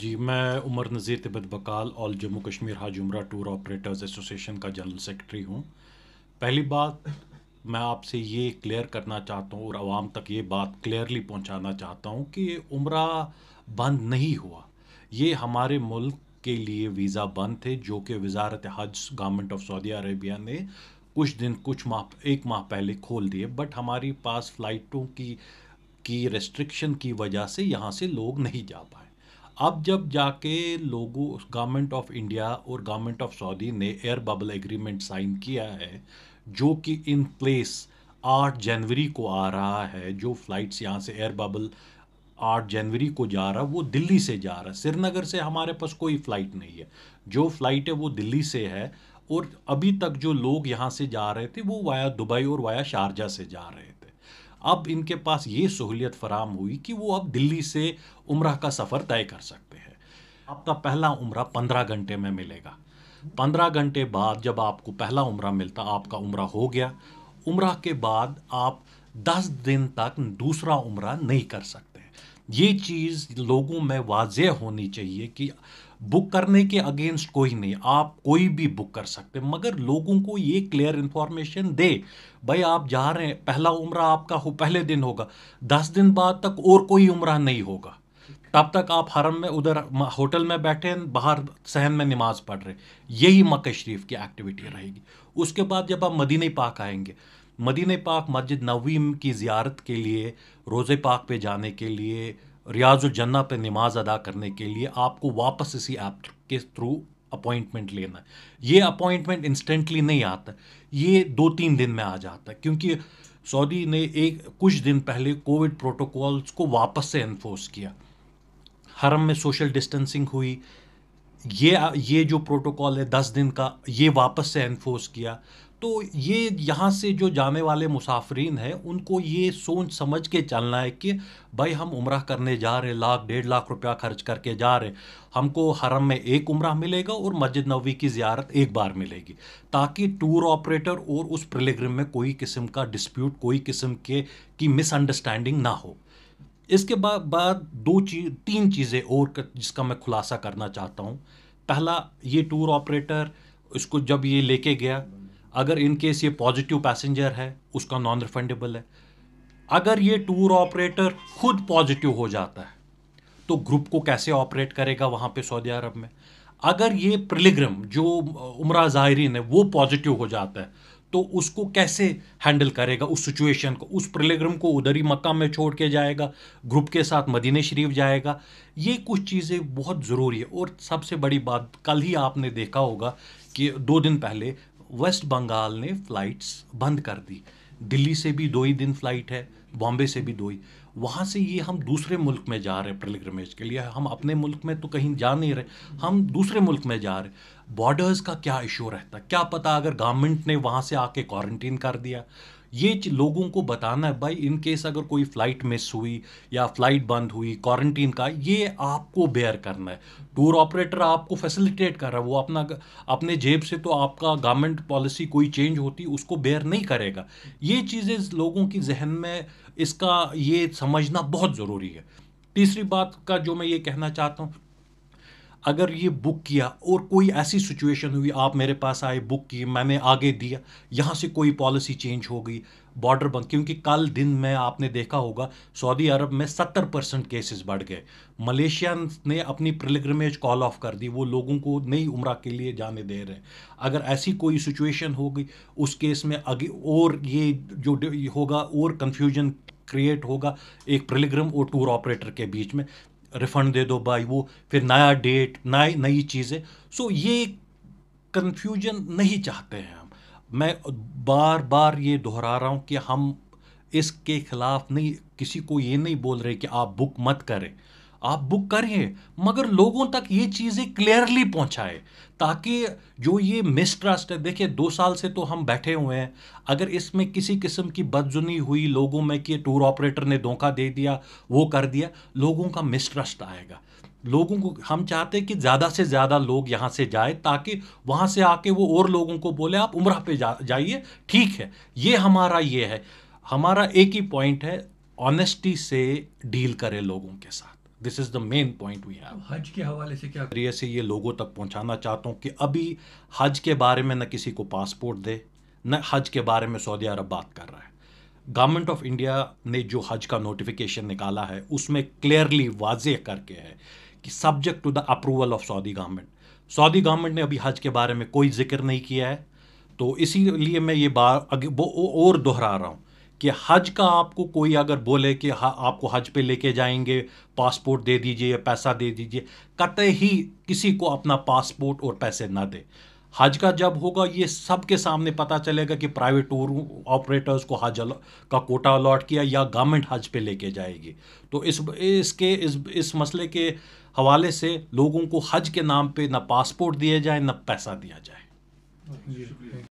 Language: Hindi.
जी मैं Umar Nazir Tibbat Bakal all Jammu Kashmir Haj Umrah tour operators association का जनरल सेक्रेटरी हूँ पहली बात मैं आपसे ये क्लियर करना चाहता हूँ और आवाम तक ये बात क्लियरली पहुँचाना चाहता हूँ कि ये उम्र बंद नहीं हुआ ये हमारे मुल्क के लिए वीज़ा बंद थे जो कि वजारत हज गवर्नमेंट ऑफ सऊदी अरेबिया ने कुछ दिन कुछ माह एक माह पहले खोल दिए बट हमारी पास फ़्लाइटों की की रेस्ट्रिक्शन की वजह से यहाँ से लोग नहीं जा पाए अब जब जाके लोगों गवर्नमेंट ऑफ इंडिया और गवर्नमेंट ऑफ सऊदी ने एयर बबल एग्रीमेंट साइन किया है जो कि इन प्लेस आठ जनवरी को आ रहा है जो फ्लाइट्स यहाँ से एयर बबल आठ जनवरी को जा रहा है वो दिल्ली से जा रहा है श्रीनगर से हमारे पास कोई फ़्लाइट नहीं है जो फ़्लाइट है वो दिल्ली से है और अभी तक जो लोग यहाँ से जा रहे थे वो वाया दुबई और वाया शारजा से जा रहे थे अब इनके पास ये सहूलियत फराम हुई कि वो अब दिल्ली से उम्र का सफ़र तय कर सकते हैं आपका पहला उम्र पंद्रह घंटे में मिलेगा पंद्रह घंटे बाद जब आपको पहला उम्र मिलता आपका उम्र हो गया उम्र के बाद आप दस दिन तक दूसरा उम्र नहीं कर सकते ये चीज़ लोगों में वाज होनी चाहिए कि बुक करने के अगेंस्ट कोई नहीं आप कोई भी बुक कर सकते मगर लोगों को ये क्लियर इन्फॉर्मेशन दे भाई आप जा रहे हैं पहला उम्र आपका हो पहले दिन होगा दस दिन बाद तक और कोई उम्र नहीं होगा तब तक आप हरम में उधर होटल में बैठे हैं बाहर सहन में नमाज पढ़ रहे यही मक् शरीफ की एक्टिविटी रहेगी उसके बाद जब आप मदीन पाक आएंगे मदीन पाक मस्जिद नवीम की ज़ियारत के लिए रोज़े पाक पे जाने के लिए रियाज जन्ना पे नमाज अदा करने के लिए आपको वापस इसी ऐप के थ्रू अपॉइंटमेंट लेना है ये अपॉइंटमेंट इंस्टेंटली नहीं आता ये दो तीन दिन में आ जाता है क्योंकि सऊदी ने एक कुछ दिन पहले कोविड प्रोटोकॉल्स को वापस से इन्फोर्स किया हरम में सोशल डिस्टेंसिंग हुई ये ये जो प्रोटोकॉल है दस दिन का ये वापस से इन्फोर्स किया तो ये यहाँ से जो जाने वाले मुसाफरीन हैं उनको ये सोच समझ के चलना है कि भाई हम उम्र करने जा रहे लाख डेढ़ लाख रुपया खर्च करके जा रहे हमको हरम में एक उम्र मिलेगा और मस्जिद नबी की ज़्यारत एक बार मिलेगी ताकि टूर ऑपरेटर और उस प्रलिग्रम में कोई किस्म का डिस्प्यूट कोई किस्म के की मिसअंडरस्टैंडिंग ना हो इसके बाद बाद दो चीज तीन चीज़ें और कर, जिसका मैं खुलासा करना चाहता हूँ पहला ये टूर ऑपरेटर इसको जब ये लेके गया अगर इन केस ये पॉजिटिव पैसेंजर है उसका नॉन रिफंडेबल है अगर ये टूर ऑपरेटर खुद पॉजिटिव हो जाता है तो ग्रुप को कैसे ऑपरेट करेगा वहाँ पे सऊदी अरब में अगर ये प्रिलिग्रम जो उम्र ज़ायरीन है वो पॉजिटिव हो जाता है तो उसको कैसे हैंडल करेगा उस सिचुएशन को उस प्रिलिग्रम को उधर ही मक्का में छोड़ के जाएगा ग्रुप के साथ मदीने शरीफ जाएगा ये कुछ चीज़ें बहुत ज़रूरी है और सबसे बड़ी बात कल ही आपने देखा होगा कि दो दिन पहले वेस्ट बंगाल ने फ्लाइट्स बंद कर दी दिल्ली से भी दो ही दिन फ्लाइट है बॉम्बे से भी दो ही वहाँ से ये हम दूसरे मुल्क में जा रहे हैं पिलग्रमेज के लिए हम अपने मुल्क में तो कहीं जा नहीं रहे हम दूसरे मुल्क में जा रहे बॉर्डर्स का क्या इशू रहता क्या पता अगर गवर्नमेंट ने वहाँ से आके क्वारंटीन कर दिया ये लोगों को बताना है भाई इन केस अगर कोई फ़्लाइट मिस हुई या फ़्लाइट बंद हुई क्वारंटीन का ये आपको बेयर करना है टूर ऑपरेटर आपको फैसिलिटेट कर रहा है वो अपना अपने जेब से तो आपका गवर्नमेंट पॉलिसी कोई चेंज होती उसको बेयर नहीं करेगा ये चीज़ें लोगों की जहन में इसका ये समझना बहुत ज़रूरी है तीसरी बात का जो मैं ये कहना चाहता हूँ अगर ये बुक किया और कोई ऐसी सिचुएशन हुई आप मेरे पास आए बुक किए मैंने आगे दिया यहाँ से कोई पॉलिसी चेंज हो गई बॉर्डर बंद क्योंकि कल दिन में आपने देखा होगा सऊदी अरब में सत्तर परसेंट केसेस बढ़ गए मलेशिया ने अपनी प्रिलिग्रमेज कॉल ऑफ कर दी वो लोगों को नई उम्र के लिए जाने दे रहे हैं अगर ऐसी कोई सिचुएशन हो गई उस केस में अगे और ये जो होगा और कन्फ्यूजन क्रिएट होगा एक प्रिलिग्रम और टूर ऑपरेटर के बीच में रिफ़ंड दे दो भाई वो फिर नया डेट नई नई चीज़ें सो ये कन्फ्यूजन नहीं चाहते हैं हम मैं बार बार ये दोहरा रहा हूँ कि हम इसके ख़िलाफ़ नहीं किसी को ये नहीं बोल रहे कि आप बुक मत करें आप बुक करें मगर लोगों तक ये चीज़ें क्लियरली पहुंचाए ताकि जो ये मिसट्रस्ट है देखिए दो साल से तो हम बैठे हुए हैं अगर इसमें किसी किस्म की बदजुनी हुई लोगों में कि टूर ऑपरेटर ने धोखा दे दिया वो कर दिया लोगों का मिसट्रस्ट आएगा लोगों को हम चाहते हैं कि ज़्यादा से ज़्यादा लोग यहाँ से जाए ताकि वहाँ से आके वो और लोगों को बोले आप उम्र पे जा जाइए ठीक है ये हमारा ये है हमारा एक ही पॉइंट है ऑनेस्टी से डील करें लोगों के साथ this is the main point we have Haj के हवाले से क्या जरिए से ये लोगों तक पहुंचाना चाहता हूँ कि अभी हज के बारे में न किसी को पासपोर्ट दे न हज के बारे में सऊदी अरब बात कर रहा है गवर्नमेंट ऑफ इंडिया ने जो हज का नोटिफिकेशन निकाला है उसमें क्लियरली वाज करके है कि subject to the approval of Saudi government Saudi government ने अभी हज के बारे में कोई जिक्र नहीं किया है तो इसीलिए मैं ये बार वो और दोहरा रहा हूँ कि हज का आपको कोई अगर बोले कि आपको हज पे लेके जाएंगे पासपोर्ट दे दीजिए या पैसा दे दीजिए कत ही किसी को अपना पासपोर्ट और पैसे ना दे हज का जब होगा ये सबके सामने पता चलेगा कि प्राइवेट टूर ऑपरेटर्स को हज का कोटा अलॉट किया या गवर्नमेंट हज पे लेके जाएगी तो इस इसके इस इस मसले के हवाले से लोगों को हज के नाम पे ना पासपोर्ट दिए जाए ना पैसा दिया जाए